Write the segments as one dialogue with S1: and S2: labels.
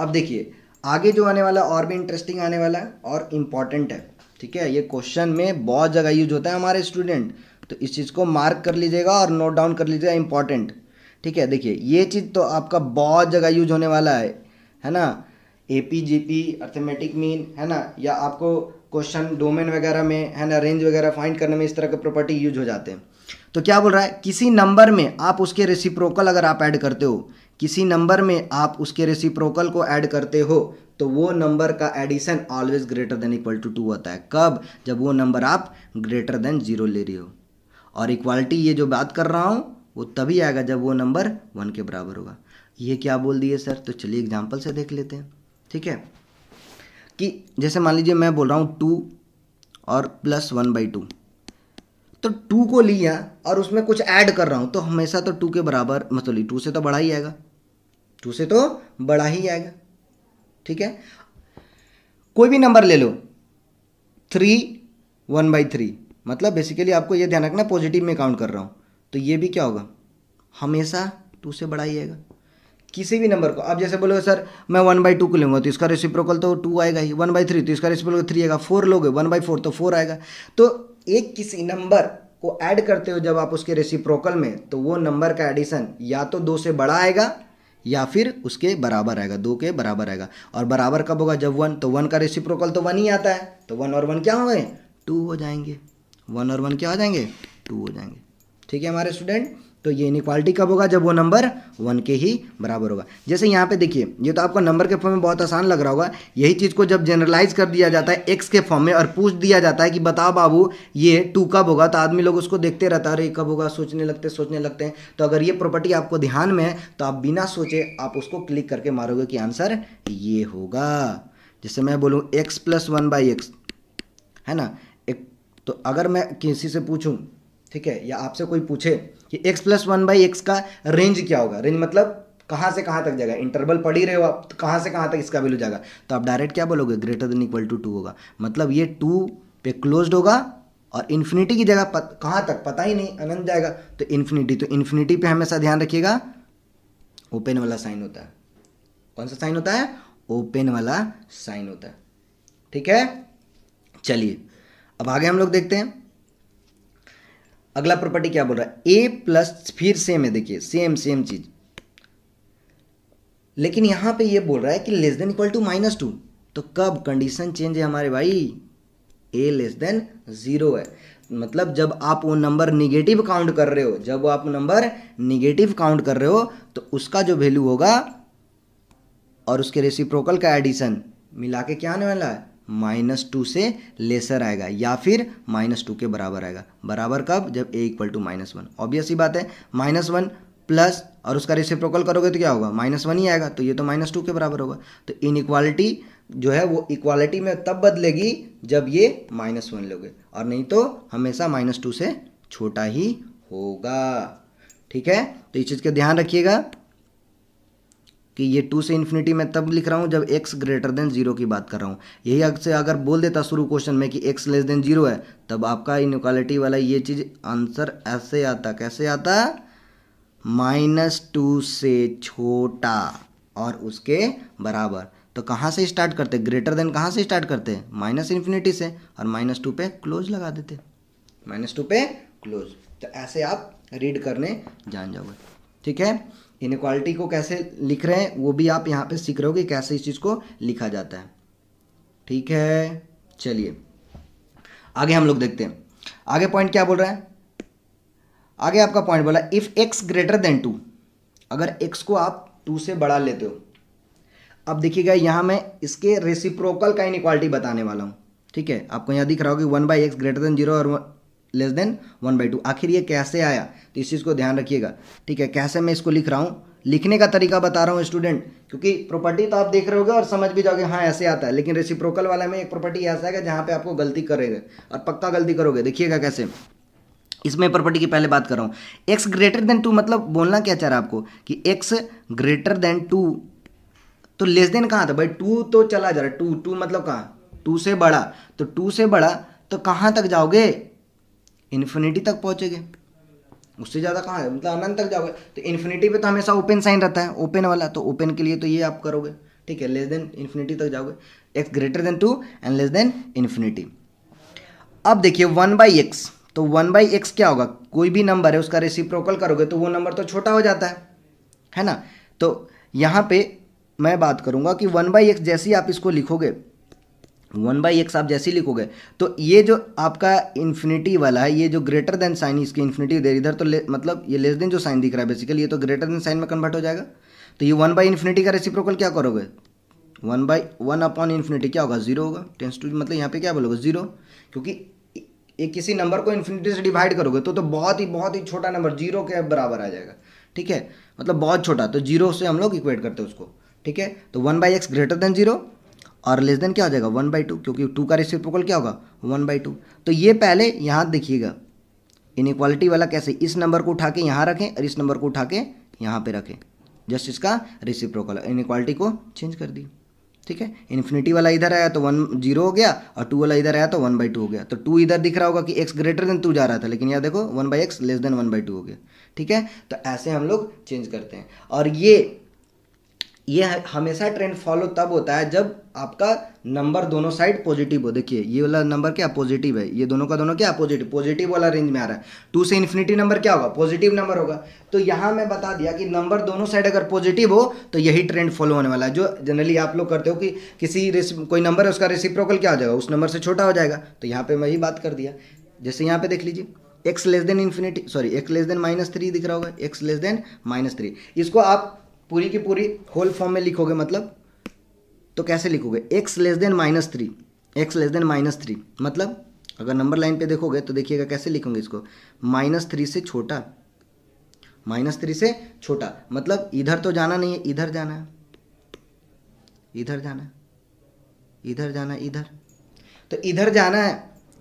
S1: अब देखिए आगे जो आने वाला और भी इंटरेस्टिंग आने वाला है और इम्पॉर्टेंट है ठीक है ये क्वेश्चन में बहुत जगह यूज होता है हमारे स्टूडेंट तो इस चीज़ को मार्क कर लीजिएगा और नोट डाउन कर लीजिएगा इम्पॉर्टेंट ठीक है देखिए ये चीज़ तो आपका बहुत जगह यूज होने वाला है है ना A P G P arithmetic mean है ना या आपको क्वेश्चन डोमेन वगैरह में है ना रेंज वगैरह फाइंड करने में इस तरह के प्रॉपर्टी यूज हो जाते हैं तो क्या बोल रहा है किसी नंबर में आप उसके रेसिप्रोकल अगर आप ऐड करते हो किसी नंबर में आप उसके रेसिप्रोकल को ऐड करते हो तो वो नंबर का addition always greater than equal to two होता है कब जब वो नंबर आप ग्रेटर देन जीरो ले रही हो और इक्वालिटी ये जो बात कर रहा हूँ वो तभी आएगा जब वो नंबर वन के बराबर होगा ये क्या बोल दिए सर तो चलिए एग्जाम्पल से देख लेते हैं ठीक है कि जैसे मान लीजिए मैं बोल रहा हूँ टू और प्लस वन बाई टू तो टू को लिया और उसमें कुछ ऐड कर रहा हूँ तो हमेशा तो टू के बराबर मतलब टू से तो बड़ा ही आएगा टू से तो बड़ा ही आएगा ठीक है कोई भी नंबर ले लो थ्री वन बाई थ्री मतलब बेसिकली आपको ये ध्यान रखना पॉजिटिव में काउंट कर रहा हूँ तो ये भी क्या होगा हमेशा टू से बड़ा ही आएगा किसी भी नंबर को आप जैसे बोलोगे सर मैं वन बाई टू को लूँगा तो इसका रेसिप्रोकल तो टू आएगा ही वन बाई थ्री तो इसका रेसिप्रोकल थ्री आएगा फोर लोगे वन बाई फोर तो फोर आएगा तो एक किसी नंबर को ऐड करते हो जब आप उसके रेसिप्रोकल में तो वो नंबर का एडिशन या तो दो से बड़ा आएगा या फिर उसके बराबर आएगा दो के बराबर आएगा और बराबर कब होगा जब वन तो वन का रेसिप्रोकल तो वन ही आता है तो वन और वन क्या हो गए टू हो जाएंगे वन और वन क्या हो जाएंगे टू हो जाएंगे ठीक है हमारे स्टूडेंट तो ये इनक्वालिटी कब होगा जब वो नंबर वन के ही बराबर होगा जैसे यहाँ पे देखिए ये तो आपको नंबर के फॉर्म में बहुत आसान लग रहा होगा यही चीज़ को जब जनरलाइज कर दिया जाता है एक्स के फॉर्म में और पूछ दिया जाता है कि बताओ बाबू ये टू कब होगा तो आदमी लोग उसको देखते रहता है अरे कब होगा सोचने लगते सोचने लगते हैं तो अगर ये प्रॉपर्टी आपको ध्यान में है तो आप बिना सोचे आप उसको क्लिक करके मारोगे कि आंसर ये होगा जैसे मैं बोलूँ x plus one by x है ना एक तो अगर मैं किसी से पूछूँ ठीक है या आपसे कोई पूछे कि x plus one by x का रेंज क्या होगा रेंज मतलब कहाँ से कहाँ तक जाएगा इंटरवल पढ़ ही रहे हो आप तो कहाँ से कहाँ तक इसका वैल्यू जाएगा तो आप डायरेक्ट क्या बोलोगे greater than equal to two होगा मतलब ये टू पे क्लोज्ड होगा और इन्फिनिटी की जगह कहाँ तक पता ही नहीं अनंत जाएगा तो इन्फिनिटी तो इन्फिनिटी पे हमेशा ध्यान रखिएगा ओपन वाला साइन होता है कौन सा साइन होता है ओपन वाला साइन होता है ठीक है चलिए अब आगे हम लोग देखते हैं अगला प्रॉपर्टी क्या बोल रहा है ए प्लस फिर सेम है देखिए सेम सेम चीज लेकिन यहां पे ये बोल रहा है कि less than equal to minus two तो कब कंडीशन चेंज है हमारे भाई ए लेस देन ज़ीरो है मतलब जब आप वो नंबर निगेटिव काउंट कर रहे हो जब आप नंबर निगेटिव काउंट कर रहे हो तो उसका जो वैल्यू होगा और उसके रेसिप्रोकल का एडिशन मिला के क्या आने वाला है माइनस टू से लेसर आएगा या फिर माइनस टू के बराबर आएगा बराबर कब जब A equal to minus one obvious ही बात है माइनस वन प्लस और उसका रिसिप्रोकल करोगे तो क्या होगा माइनस वन ही आएगा तो ये तो माइनस टू के बराबर होगा तो इक्वालिटी जो है वो इक्वालिटी में तब बदलेगी जब ये माइनस वन लोगे और नहीं तो हमेशा माइनस टू से छोटा ही होगा ठीक है तो इस चीज़ का ध्यान रखिएगा कि ये टू से इन्फिनिटी में तब लिख रहा हूँ जब एक्स ग्रेटर देन जीरो की बात कर रहा हूँ यही से अगर बोल देता शुरू क्वेश्चन में कि एक्स लेस देन जीरो है तब आपका इनक्वालिटी वाला ये चीज़ आंसर ऐसे आता कैसे आता माइनस टू से छोटा और उसके बराबर तो कहाँ से स्टार्ट करते ग्रेटर देन कहाँ से स्टार्ट करते माइनस इन्फिनिटी से और माइनस टू पे क्लोज लगा देते माइनस टू पे क्लोज तो ऐसे आप रीड करने जान जाओगे ठीक है इनक्वालिटी को कैसे लिख रहे हैं वो भी आप यहाँ पे सीख रहे हो कि कैसे इस चीज़ को लिखा जाता है ठीक है चलिए आगे हम लोग देखते हैं आगे पॉइंट क्या बोल रहा है आगे आपका पॉइंट बोला if x greater than two अगर एक्स को आप टू से बढ़ा लेते हो अब देखिएगा यहाँ मैं इसके रेसिप्रोकल का इनक्वालिटी बताने वाला हूँ ठीक है आपको यहाँ दिख रहा होगा one by x greater than zero और less than one by two आखिर ये कैसे आया तो इस चीज़ को ध्यान रखिएगा ठीक है कैसे मैं इसको लिख रहा हूँ लिखने का तरीका बता रहा हूँ स्टूडेंट क्योंकि प्रॉपर्टी तो आप देख रहे होगे और समझ भी जाओगे हाँ ऐसे आता है लेकिन रेसिप्रोकल वाला में एक प्रॉपर्टी ऐसा है जहाँ पे आपको गलती करेंगे और पक्का गलती करोगे देखिएगा कैसे इसमें प्रॉपर्टी की पहले बात कर रहा हूँ एक्स ग्रेटर देन टू मतलब बोलना क्या चाह रहा है आपको कि एक्स ग्रेटर देन टू तो लेस देन कहाँ था भाई टू तो चला जा रहा है टू टू मतलब कहाँ टू से बड़ा तो टू से बड़ा तो कहाँ तक जाओगे इन्फिनिटी तक पहुँचेंगे उससे ज़्यादा कहाँ है मतलब अनंत तक जाओगे तो इन्फिनिटी पे तो हमेशा ओपन साइन रहता है ओपन वाला तो ओपन के लिए तो ये आप करोगे ठीक है लेस देन इन्फिनिटी तक जाओगे x greater than two and less than infinity अब देखिए वन बाई एक्स तो वन बाई एक्स क्या होगा कोई भी नंबर है उसका रेसिप्रोकल करोगे तो वो नंबर तो छोटा हो जाता है है ना तो यहाँ पे मैं बात करूँगा कि वन बाई एक्स जैसे ही आप इसको लिखोगे वन बाई एक्स आप जैसे लिखोगे तो ये जो आपका इन्फिनिटी वाला है ये जो ग्रेटर देन साइन इसकी इन्फिनिटी देर इधर तो मतलब ये लेस देन जो साइन दिख रहा है बेसिकली ये तो ग्रेटर देन साइन में कन्वर्ट हो जाएगा तो ये वन बाई इन्फिनिटी का रेसिप्रोकल क्या करोगे one by one upon infinity क्या होगा जीरो होगा टेंस टू मतलब यहाँ पे क्या बोलोगे जीरो क्योंकि ये किसी नंबर को इन्फिनिटी से डिवाइड करोगे तो तो बहुत ही बहुत ही छोटा नंबर जीरो के बराबर आ जाएगा ठीक है मतलब बहुत छोटा तो जीरो से हम लोग इक्वेट करते हैं उसको ठीक है तो one by x greater than zero और लेस देन क्या हो जाएगा वन बाई टू क्योंकि टू का रेसिप्रोकल क्या होगा वन बाई टू तो ये पहले यहाँ देखिएगा इनक्वालिटी वाला कैसे इस नंबर को उठा के यहाँ रखें और इस नंबर को उठा के यहाँ पे रखें जस्ट इसका रेसिप्रोकल इनक्वालिटी को चेंज कर दिए ठीक है इन्फिनिटी वाला इधर आया तो वन जीरो हो गया और टू वाला इधर आया तो वन बाई टू हो गया तो टू इधर दिख रहा होगा कि एक्स ग्रेटर देन टू जा रहा था लेकिन यहाँ देखो one by x less than one by two हो गया ठीक है तो ऐसे हम लोग चेंज करते हैं और ये ये हमेशा ट्रेंड फॉलो तब होता है जब आपका नंबर दोनों साइड पॉजिटिव हो देखिए ये वाला नंबर क्या पॉजिटिव है ये दोनों का दोनों क्या पॉजिटिव पॉजिटिव वाला रेंज में आ रहा है टू से इन्फिनिटी नंबर क्या होगा पॉजिटिव नंबर होगा तो यहाँ मैं बता दिया कि नंबर दोनों साइड अगर पॉजिटिव हो तो यही ट्रेंड फॉलो होने वाला है जो जनरली आप लोग करते हो कि किसी कोई नंबर है उसका रेसिप्रोकल क्या हो जाएगा उस नंबर से छोटा हो जाएगा तो यहाँ पर मैं ही बात कर दिया जैसे यहाँ पर देख लीजिए x less than infinity sorry x less than minus three दिख रहा होगा x less than minus three इसको आप पूरी की पूरी होल फॉर्म में लिखोगे मतलब तो कैसे लिखोगे x less than minus three x less than minus three मतलब अगर नंबर लाइन पे देखोगे तो देखिएगा कैसे लिखोगे इसको माइनस थ्री से छोटा माइनस थ्री से छोटा मतलब इधर तो जाना नहीं है इधर जाना है इधर जाना है इधर जाना है इधर तो इधर जाना है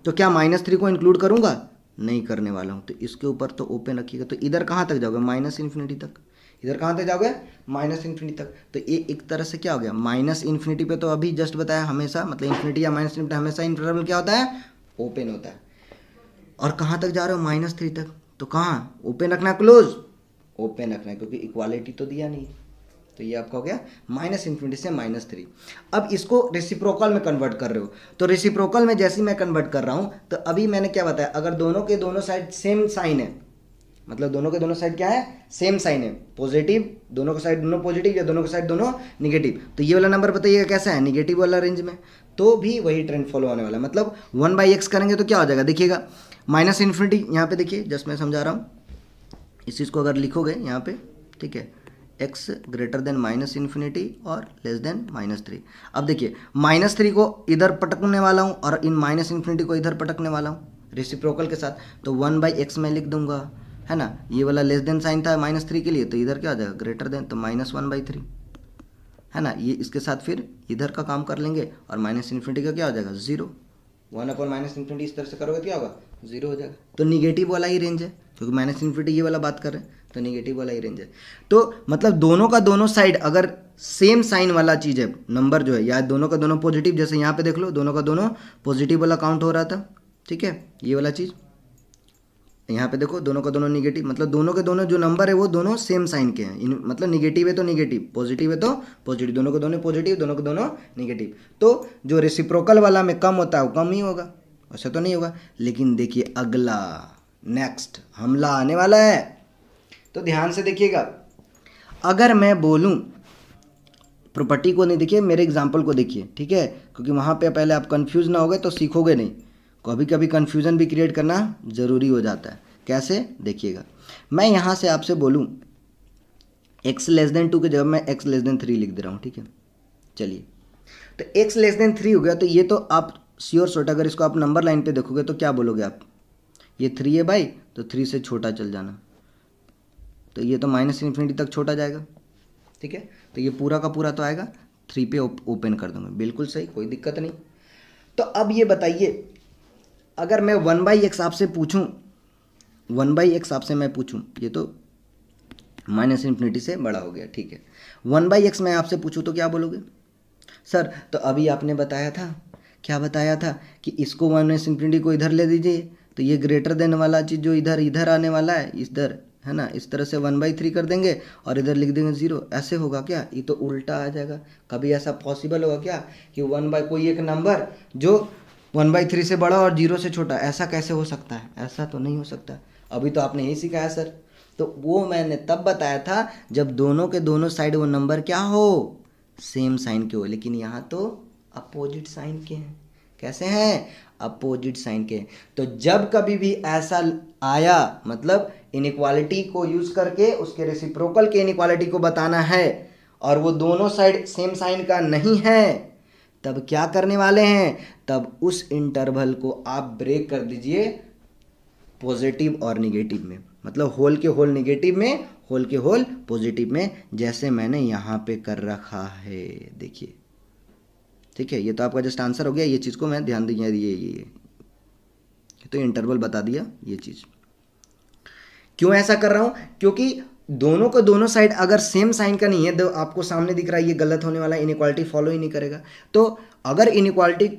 S1: तो क्या माइनस थ्री को इंक्लूड करूंगा नहीं करने वाला हूं तो इसके ऊपर तो ओपन रखिएगा तो इधर कहां तक जाओगे माइनस इन्फिनिटी तक इधर कहाँ तक जाओगे माइनस इन्फिनिटी तक तो ये एक तरह से क्या हो गया माइनस इन्फिनिटी पे तो अभी जस्ट बताया हमेशा मतलब इन्फिनिटी या माइनस इन्फिनिटी हमेशा इंटरवल क्या होता है ओपन होता है और कहाँ तक जा रहे हो माइनस थ्री तक तो कहाँ ओपन रखना क्लोज ओपन रखना क्योंकि इक्वालिटी तो दिया नहीं तो ये आपका हो गया माइनस इन्फिनिटी से माइनस थ्री अब इसको रेसिप्रोकल में कन्वर्ट कर रहे हो तो रेसिप्रोकल में जैसे मैं कन्वर्ट कर रहा हूँ तो अभी मैंने क्या बताया अगर दोनों के दोनों साइड सेम साइन है मतलब दोनों के दोनों साइड क्या है सेम साइन है पॉजिटिव दोनों के साइड दोनों पॉजिटिव या दोनों के साइड दोनों निगेटिव तो ये वाला नंबर बताइएगा कैसा है निगेटिव वाला रेंज में तो भी वही ट्रेंड फॉलो होने वाला मतलब वन बाई एक्स करेंगे तो क्या हो जाएगा देखिएगा माइनस इन्फिनिटी यहाँ पे देखिए जस्ट मैं समझा रहा हूँ इस चीज़ को अगर लिखोगे यहाँ पे ठीक है x greater than minus infinity और लेस देन माइनस थ्री अब देखिए माइनस थ्री को इधर पटकने वाला हूँ और इन माइनस इन्फिनिटी को इधर पटकने वाला हूँ रिसिप्रोकल के साथ तो वन बाई एक्स मैं लिख दूंगा है ना ये वाला लेस देन साइन था माइनस थ्री के लिए तो इधर क्या हो जाएगा ग्रेटर देन तो माइनस वन बाई थ्री है ना ये इसके साथ फिर इधर का काम कर लेंगे और माइनस इन्फिनिटी का क्या हो जाएगा zero one upon minus infinity इस तरह से करोगे तो क्या होगा जीरो हो जाएगा तो निगेटिव वाला ही रेंज है क्योंकि माइनस इन्फिनिटी ये वाला बात कर रहे हैं तो निगेटिव वाला ही रेंज है तो मतलब दोनों का दोनों साइड अगर सेम साइन वाला चीज़ है नंबर जो है या दोनों का दोनों पॉजिटिव जैसे यहाँ पे देख लो दोनों का दोनों पॉजिटिव वाला काउंट हो रहा था ठीक है ये वाला चीज़ यहाँ पे देखो दोनों का दोनों निगेटिव मतलब दोनों के दोनों जो नंबर है वो दोनों सेम साइन के हैं मतलब निगेटिव है तो निगेटिव पॉजिटिव है तो पॉजिटिव दोनों के दोनों पॉजिटिव दोनों के दोनों निगेटिव तो जो रेसिप्रोकल वाला में कम होता है वो कम ही होगा ऐसा तो नहीं होगा लेकिन देखिए अगला नेक्स्ट हमला आने वाला है तो ध्यान से देखिएगा अगर मैं बोलूँ प्रॉपर्टी को नहीं देखिए मेरे एग्जाम्पल को देखिए ठीक है क्योंकि वहाँ पे पहले आप कंफ्यूज ना हो गए तो सीखोगे नहीं कभी कभी कन्फ्यूज़न भी क्रिएट करना ज़रूरी हो जाता है कैसे देखिएगा मैं यहाँ से आपसे बोलूँ एक्स लेस देन टू के जगह मैं एक्स लेस देन थ्री लिख दे रहा हूँ ठीक है चलिए तो एक्स लेस देन थ्री हो गया तो ये तो आप श्योर शॉर्ट अगर इसको आप नंबर लाइन पे देखोगे तो क्या बोलोगे आप ये थ्री है भाई तो थ्री से छोटा चल जाना तो ये तो माइनस इन्फिनिटी तक छोटा जाएगा ठीक है तो ये पूरा का पूरा तो आएगा थ्री पे ओपन कर दूंगा बिल्कुल सही कोई दिक्कत नहीं तो अब ये बताइए अगर मैं वन बाई एक्स आपसे पूछूं वन बाई एक्स आपसे मैं पूछूं ये तो माइनस इन्फिनिटी से बड़ा हो गया ठीक है वन बाई एक्स मैं आपसे पूछूं तो क्या बोलोगे सर तो अभी आपने बताया था क्या बताया था कि इसको माइनस इन्फिनिटी को इधर ले दीजिए तो ये ग्रेटर देन वाला चीज़ जो इधर इधर आने वाला है इधर है ना इस तरह से वन बाई थ्री कर देंगे और इधर लिख देंगे जीरो ऐसे होगा क्या ये तो उल्टा आ जाएगा कभी ऐसा पॉसिबल होगा क्या कि वन बाई कोई एक नंबर जो वन बाई थ्री से बड़ा और जीरो से छोटा ऐसा कैसे हो सकता है ऐसा तो नहीं हो सकता अभी तो आपने यही सिखाया सर तो वो मैंने तब बताया था जब दोनों के दोनों साइड वो नंबर क्या हो सेम साइन के हो लेकिन यहाँ तो अपोजिट साइन के हैं कैसे हैं अपोजिट साइन के तो जब कभी भी ऐसा आया मतलब इनक्वालिटी को यूज़ करके उसके रेसिप्रोकल के इनक्वालिटी को बताना है और वो दोनों साइड सेम साइन का नहीं है तब क्या करने वाले हैं तब उस इंटरवल को आप ब्रेक कर दीजिए पॉजिटिव और निगेटिव में मतलब होल के होल निगेटिव में होल के होल पॉजिटिव में जैसे मैंने यहाँ पे कर रखा है देखिए ठीक है ये तो आपका जस्ट आंसर हो गया ये चीज़ को मैं ध्यान दिया ये ये तो इंटरवल बता दिया ये चीज़ क्यों ऐसा कर रहा हूँ क्योंकि दोनों को दोनों साइड अगर सेम साइन का नहीं है तो आपको सामने दिख रहा है ये गलत होने वाला इनक्वालिटी फॉलो ही नहीं करेगा तो अगर इनक्वालिटी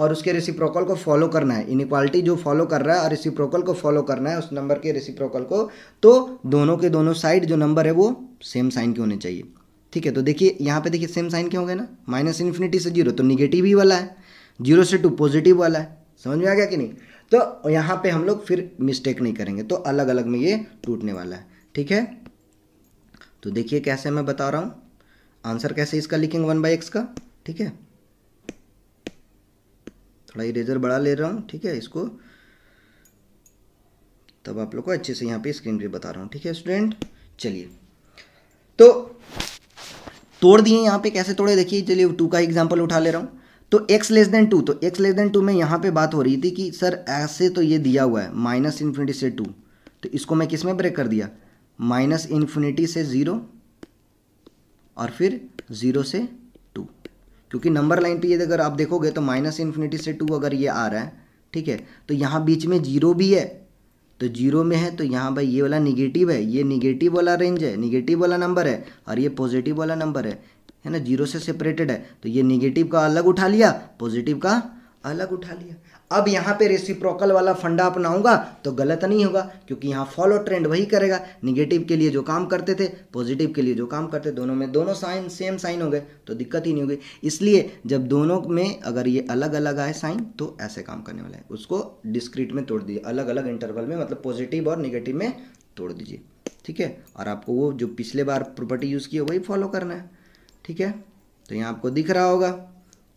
S1: और उसके रेसिप्रोकल को फॉलो करना है इनक्वालिटी जो फॉलो कर रहा है और रेसिप्रोकल को फॉलो करना है उस नंबर के रेसिप्रोकल को तो दोनों के दोनों साइड जो नंबर है वो सेम साइन के होने चाहिए ठीक है तो देखिए यहाँ पे देखिए सेम साइन क्या हो गया ना माइनस इन्फिनिटी से जीरो तो निगेटिव ही वाला है जीरो से टू पॉजिटिव वाला है समझ में आ गया कि नहीं तो यहाँ पे हम लोग फिर मिस्टेक नहीं करेंगे तो अलग अलग में ये टूटने वाला है ठीक है तो देखिए कैसे मैं बता रहा हूँ आंसर कैसे इसका लिखेंगे वन बाई एक्स का ठीक है थोड़ा इरेजर बड़ा ले रहा हूँ ठीक है इसको तब आप लोग को अच्छे से यहाँ पे स्क्रीन पे बता रहा हूँ ठीक है स्टूडेंट चलिए तो तोड़ दिए यहाँ पे कैसे तोड़े देखिए चलिए टू का एग्जाम्पल उठा ले रहा हूँ तो x लेस देन टू तो x लेस देन टू में यहाँ पे बात हो रही थी कि सर ऐसे तो ये दिया हुआ है माइनस इन्फिनिटी से टू तो इसको मैं किस में ब्रेक कर दिया माइनस इन्फिनिटी से ज़ीरो और फिर ज़ीरो से टू क्योंकि नंबर लाइन पे ये अगर आप देखोगे तो माइनस इन्फिनिटी से टू अगर ये आ रहा है ठीक है तो यहाँ बीच में जीरो भी है तो जीरो में है तो यहाँ भाई ये वाला निगेटिव है ये निगेटिव वाला रेंज है निगेटिव वाला नंबर है और ये पॉजिटिव वाला नंबर है है ना जीरो से सेपरेटेड है तो ये निगेटिव का अलग उठा लिया पॉजिटिव का अलग उठा लिया अब यहाँ पे रेसिप्रोकल वाला फंडा अपनाऊंगा तो गलत नहीं होगा क्योंकि यहाँ फॉलो ट्रेंड वही करेगा निगेटिव के लिए जो काम करते थे पॉजिटिव के लिए जो काम करते दोनों में दोनों साइन सेम साइन हो गए तो दिक्कत ही नहीं होगी इसलिए जब दोनों में अगर ये अलग अलग आए साइन तो ऐसे काम करने वाला है उसको डिस्क्रीट में तोड़ दीजिए अलग अलग इंटरवल में मतलब पॉजिटिव और निगेटिव में तोड़ दीजिए ठीक है और आपको वो जो पिछले बार प्रॉपर्टी यूज़ की है वही फॉलो करना है ठीक है तो यहाँ आपको दिख रहा होगा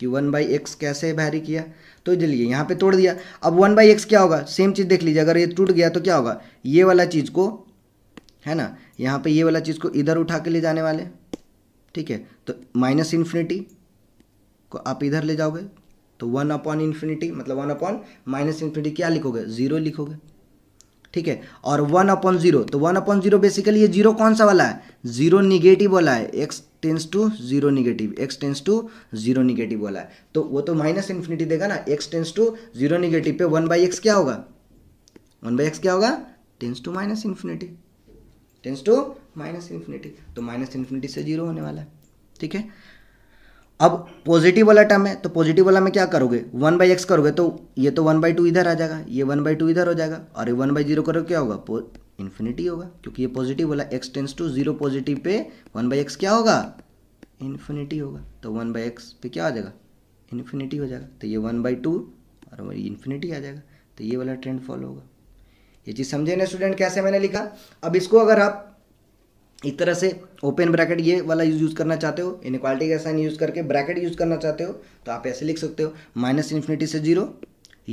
S1: कि वन बाई एक्स कैसे भैरी किया तो चलिए यहाँ पे तोड़ दिया अब वन बाई एक्स क्या होगा सेम चीज़ देख लीजिए अगर ये टूट गया तो क्या होगा ये वाला चीज़ को है ना यहाँ पे ये वाला चीज़ को इधर उठा के ले जाने वाले ठीक है तो माइनस इन्फिनिटी को आप इधर ले जाओगे तो वन अपॉन इन्फिनिटी मतलब वन अपॉन माइनस इन्फिनिटी क्या लिखोगे ज़ीरो लिखोगे ठीक है और वन अपॉन ज़ीरो तो वन अपॉन ज़ीरो बेसिकली ये जीरो कौन सा वाला है ज़ीरो निगेटिव वाला है x tends to zero negative x tends to zero negative वाला है तो वो तो माइनस इन्फिनिटी देगा ना x tends to zero negative पे वन बाई एक्स क्या होगा वन बाई एक्स क्या होगा tends to minus infinity tends to minus infinity तो माइनस इन्फिनिटी से जीरो होने वाला है ठीक है अब पॉजिटिव वाला टर्म है तो पॉजिटिव वाला में क्या करोगे वन बाई एक्स करोगे तो ये तो वन बाई टू इधर आ जाएगा ये वन बाई टू इधर हो जाएगा और ये वन बाई जीरो करोगे क्या होगा इन्फिनिटी होगा क्योंकि ये पॉजिटिव वाला x tends to zero positive पे वन बाई एक्स क्या होगा इन्फिनिटी होगा तो वन बाई एक्स पे क्या आ जाएगा इन्फिनिटी हो जाएगा तो ये वन बाई टू और हमारी इन्फिनिटी आ जाएगा तो ये वाला ट्रेंड फॉलो होगा ये चीज़ समझे ना स्टूडेंट कैसे मैंने लिखा अब इसको अगर आप इस तरह से ओपन ब्रैकेट ये वाला यूज़ यूज़ करना चाहते हो इन इनक्वालिटी का साइन यूज़ करके ब्रैकेट यूज़ करना चाहते हो तो आप ऐसे लिख सकते हो माइनस इन्फिनिटी से zero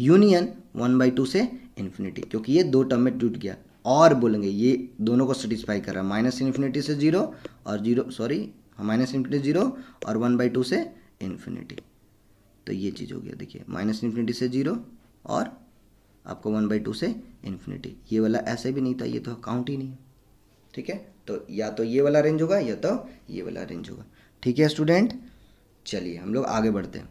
S1: union one by two से इन्फिनिटी क्योंकि ये दो टर्म में टूट गया और बोलेंगे ये दोनों को सेटिस्फाई कर रहा है माइनस इन्फिनिटी से जीरो और zero sorry minus infinity zero और वन बाई टू से इन्फिनिटी तो ये चीज़ हो गया देखिए माइनस इन्फिनिटी से जीरो और आपको वन बाई टू से इन्फिनिटी ये वाला ऐसे भी नहीं था ये तो काउंट ही नहीं है ठीक है तो या तो ये वाला रेंज होगा या तो ये वाला रेंज होगा ठीक है स्टूडेंट चलिए हम लोग आगे बढ़ते हैं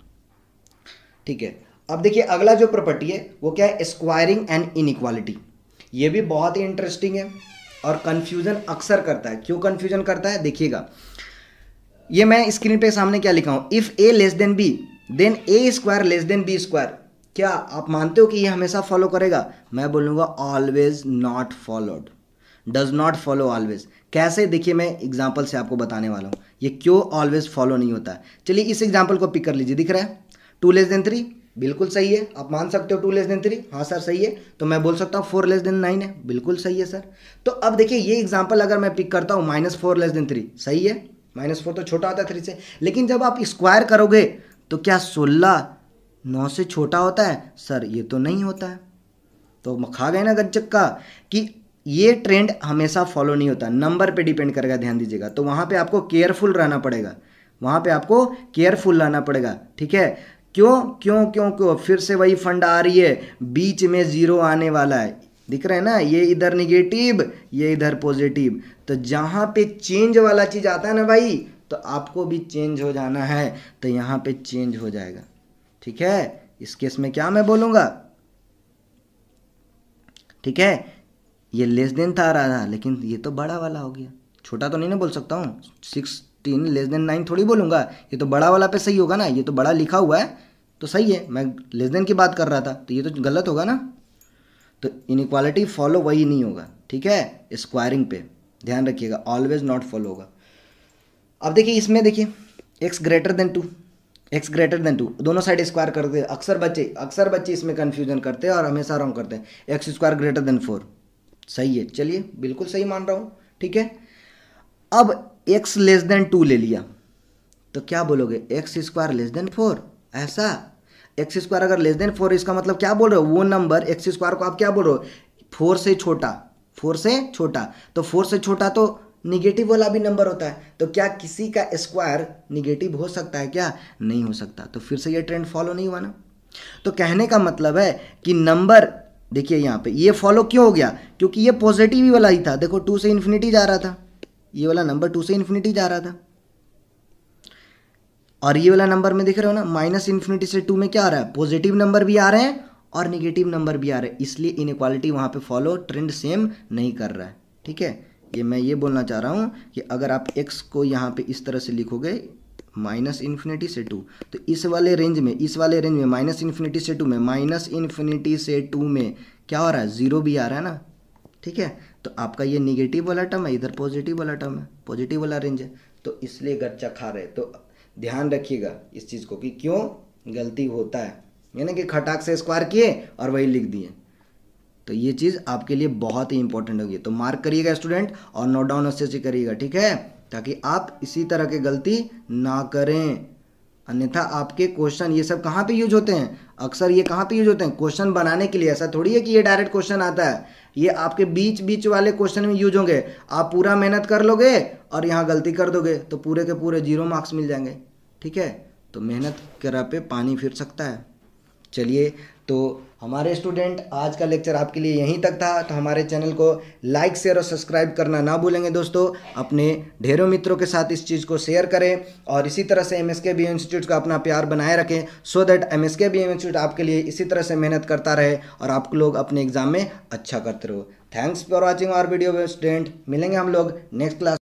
S1: ठीक है अब देखिए अगला जो प्रॉपर्टी है वो क्या है स्क्वायरिंग एंड इनइक्वालिटी ये भी बहुत ही इंटरेस्टिंग है और कन्फ्यूज़न अक्सर करता है क्यों कन्फ्यूज़न करता है देखिएगा ये मैं स्क्रीन पे सामने क्या लिखा हूँ if a less than b then a square less than b square क्या आप मानते हो कि ये हमेशा फॉलो करेगा मैं बोलूँगा always not followed does not follow always कैसे देखिए मैं एग्जाम्पल से आपको बताने वाला हूँ ये क्यों ऑलवेज फॉलो नहीं होता है चलिए इस एग्जाम्पल को पिक कर लीजिए दिख रहा है टू लेस देन थ्री बिल्कुल सही है आप मान सकते हो टू लेस देन थ्री हाँ सर सही है तो मैं बोल सकता हूँ फोर लेस देन नाइन है बिल्कुल सही है सर तो अब देखिए ये एग्जाम्पल अगर मैं पिक करता हूँ minus four less than three सही है माइनस फोर तो छोटा होता है थ्री से लेकिन जब आप स्क्वायर करोगे तो क्या सोलह नौ से छोटा होता है सर ये तो नहीं होता है तो खा गए ना गज्जक का कि ये ट्रेंड हमेशा फॉलो नहीं होता नंबर पर डिपेंड करेगा ध्यान दीजिएगा तो वहाँ पे आपको केयरफुल रहना पड़ेगा वहाँ पे आपको केयरफुल रहना पड़ेगा ठीक है क्यों क्यों क्यों क्यों फिर से वही फंड आ रही है बीच में ज़ीरो आने वाला है दिख रहा है ना ये इधर निगेटिव ये इधर पॉजिटिव तो जहाँ पे चेंज वाला चीज़ आता है ना भाई तो आपको भी चेंज हो जाना है तो यहाँ पे चेंज हो जाएगा ठीक है इस केस में क्या मैं बोलूँगा ठीक है ये लेस देन था आ रहा था लेकिन ये तो बड़ा वाला हो गया छोटा तो नहीं ना बोल सकता हूँ सिक्सटीन लेस देन नाइन थोड़ी बोलूँगा ये तो बड़ा वाला पे सही होगा ना ये तो बड़ा लिखा हुआ है तो सही है मैं लेस देन की बात कर रहा था तो ये तो गलत होगा ना तो इनक्वालिटी फॉलो वही नहीं होगा ठीक है स्क्वायरिंग पे ध्यान रखिएगा ऑलवेज नॉट फॉलो होगा अब देखिए इसमें देखिए x greater than two x greater than two दोनों साइड स्क्वायर करते हैं अक्सर बच्चे अक्सर बच्चे इसमें कन्फ्यूजन करते हैं और हमेशा रॉन्ग करते हैं x square greater than four सही है चलिए बिल्कुल सही मान रहा हूँ ठीक है अब एक्स लेस देन टू ले लिया तो क्या बोलोगे x square less than four ऐसा एक्स स्क्वायर अगर लेस देन फोर इसका मतलब क्या बोल रहे हो वो नंबर एक्स स्क्वायर को आप क्या बोल रहे हो फोर से छोटा फोर से छोटा तो फोर से छोटा तो निगेटिव वाला भी नंबर होता है तो क्या किसी का स्क्वायर निगेटिव हो सकता है क्या नहीं हो सकता तो फिर से ये ट्रेंड फॉलो नहीं हुआ ना तो कहने का मतलब है कि नंबर देखिए यहाँ पे ये फॉलो क्यों हो गया क्योंकि ये पॉजिटिव वाला ही था देखो टू से इन्फिनिटी जा रहा था ये वाला नंबर टू से इन्फिनिटी जा रहा था और ये वाला नंबर में देख रहे हो ना माइनस इन्फिनिटी से टू में क्या आ रहा है पॉजिटिव नंबर भी आ रहे हैं और निगेटिव नंबर भी आ रहे हैं इसलिए इनक्वालिटी वहाँ पर फॉलो ट्रेंड सेम नहीं कर रहा है ठीक है ये मैं ये बोलना चाह रहा हूँ कि अगर आप एक्स को यहाँ पर इस तरह से लिखोगे माइनस इन्फिनिटी से टू तो इस वाले रेंज में इस वाले रेंज में माइनस इन्फिनिटी से टू में माइनस इन्फिनिटी से टू में क्या हो रहा है ज़ीरो भी आ रहा है ना ठीक है तो आपका ये निगेटिव वाला टर्म है इधर पॉजिटिव वाला टर्म है पॉजिटिव वाला रेंज है तो इसलिए गच्चा खा रहे तो ध्यान रखिएगा इस चीज़ को कि क्यों गलती होता है यानी कि खटाक से स्क्वायर किए और वही लिख दिए तो ये चीज़ आपके लिए बहुत ही इंपॉर्टेंट होगी तो मार्क करिएगा स्टूडेंट और नोट डाउन अच्छे से करिएगा ठीक है ताकि आप इसी तरह की गलती ना करें अन्यथा आपके क्वेश्चन ये सब कहाँ पे यूज होते हैं अक्सर ये कहाँ पे यूज होते हैं क्वेश्चन बनाने के लिए ऐसा थोड़ी है कि ये डायरेक्ट क्वेश्चन आता है ये आपके बीच बीच वाले क्वेश्चन में यूज होंगे आप पूरा मेहनत कर लोगे और यहाँ गलती कर दोगे तो पूरे के पूरे जीरो मार्क्स मिल जाएंगे ठीक है तो मेहनत करा पे पानी फिर सकता है चलिए तो हमारे स्टूडेंट आज का लेक्चर आपके लिए यहीं तक था तो हमारे चैनल को लाइक शेयर और सब्सक्राइब करना ना भूलेंगे दोस्तों अपने ढेरों मित्रों के साथ इस चीज़ को शेयर करें और इसी तरह से M S K B institute का अपना प्यार बनाए रखें so that M S K B institute आपके लिए इसी तरह से मेहनत करता रहे और आप लोग अपने एग्जाम में अच्छा करते रहो thanks for watching our video student मिलेंगे हम लोग नेक्स्ट क्लास